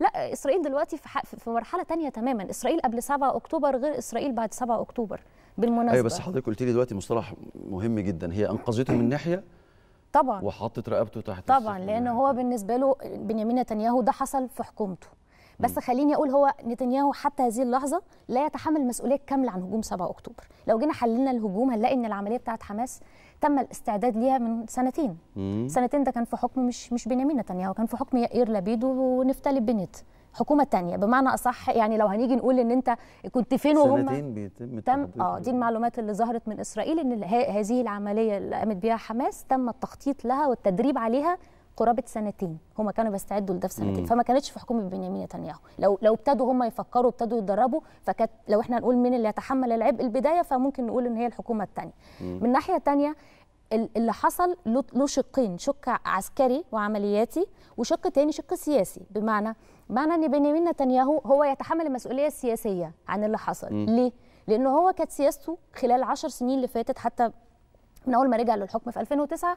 لا اسرائيل دلوقتي في, في مرحله تانية تماما اسرائيل قبل 7 اكتوبر غير اسرائيل بعد 7 اكتوبر بالمناسبه ايوه بس حضرتك قلت لي دلوقتي مصطلح مهم جدا هي انقذته من ناحيه طبعا وحطت رقبته تحت طبعا لان هو بالنسبه له بنيامين نتنياهو ده حصل في حكومته بس خليني اقول هو نتنياهو حتى هذه اللحظه لا يتحمل مسؤوليه كامله عن هجوم 7 اكتوبر لو جينا حللنا الهجوم هنلاقي ان العمليه بتاعه حماس تم الاستعداد ليها من سنتين مم. سنتين ده كان في حكم مش مش بنيامين نتنياهو كان في حكم يائير لبيد ونفتالي بنت حكومه تانية بمعنى اصح يعني لو هنيجي نقول ان انت كنت فين وهم سنتين بيتم تم اه دي المعلومات اللي ظهرت من اسرائيل ان هذه العمليه اللي قامت بها حماس تم التخطيط لها والتدريب عليها قرابه سنتين هم كانوا بيستعدوا لده في سنتين فما كانتش في حكومه بنيامين نتنياهو لو لو ابتدوا هم يفكروا ابتدوا يتدربوا فكانت لو احنا نقول مين اللي يتحمل العبء البدايه فممكن نقول ان هي الحكومه الثانيه من ناحيه ثانيه اللي حصل له شقين شق عسكري وعملياتي وشق تاني شق سياسي بمعنى معنى ان بنيامين نتنياهو هو يتحمل المسؤوليه السياسيه عن اللي حصل مم. ليه لان هو كانت سياسته خلال 10 سنين اللي فاتت حتى من اول ما رجع للحكم في 2009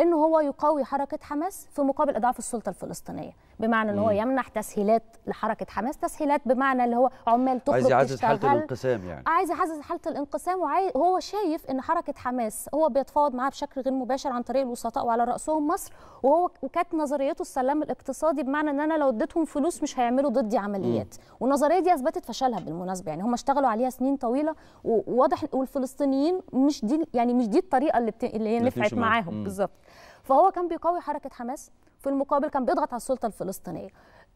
انه هو يقوي حركه حماس في مقابل اضعاف السلطه الفلسطينيه بمعنى ان هو يمنح تسهيلات لحركه حماس تسهيلات بمعنى اللي هو عمال تخرج عايز يعزز حاله الانقسام يعني عايز يعزز حاله الانقسام وهو شايف ان حركه حماس هو بيتفاوض معاها بشكل غير مباشر عن طريق الوسطاء وعلى راسهم مصر وهو وكانت نظريته السلام الاقتصادي بمعنى ان انا لو اديتهم فلوس مش هيعملوا ضدي عمليات والنظريه دي اثبتت فشلها بالمناسبه يعني هم اشتغلوا عليها سنين طويله وواضح والفلسطينيين مش دي يعني مش دي الطريقه اللي, بت... اللي نفعت معاهم بالظبط فهو كان بيقوي حركه حماس في المقابل كان بيضغط على السلطه الفلسطينيه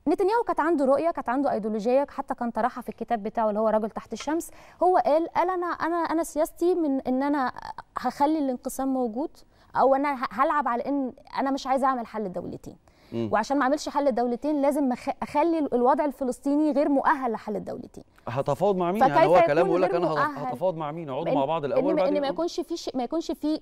نتنياهو كانت عنده رؤيه كانت عنده ايديولوجيه حتى كان طرحها في الكتاب بتاعه اللي هو رجل تحت الشمس هو قال, قال انا انا انا سياستي من ان انا هخلي الانقسام موجود او انا هلعب على ان انا مش عايزه اعمل حل الدولتين وعشان ما اعملش حل الدولتين لازم اخلي الوضع الفلسطيني غير مؤهل لحل الدولتين هتفاوض مع مين يعني هو كلام يقول لك انا هتفاوض مع مين اقعدوا مع بعض الاول ان, ما يكونش في ما يكونش في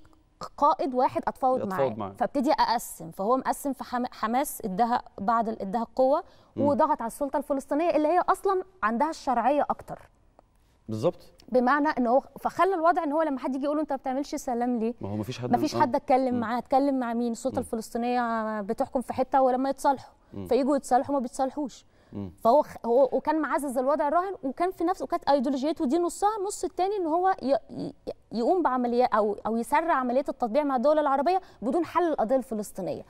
قائد واحد اتفاوض معاه فابتدي اقسم فهو مقسم في حماس ادها بعد ادها القوه وضغط على السلطه الفلسطينيه اللي هي اصلا عندها الشرعيه اكتر بالظبط بمعنى ان هو فخلى الوضع ان هو لما حد يجي يقول له انت ما بتعملش سلام ليه ما هو مفيش حد مفيش حد اتكلم معاه اتكلم مع مين السلطه الفلسطينيه بتحكم في حته ولما يتصالحوا فيجوا يتصالحوا ما بيتصالحوش فهو هو وكان معزز الوضع الراهن وكان في نفسه وكانت ايديولوجيته دي نصها نص الثاني ان هو يقوم بعمليات او او يسرع عمليه التطبيع مع الدول العربيه بدون حل القضيه الفلسطينيه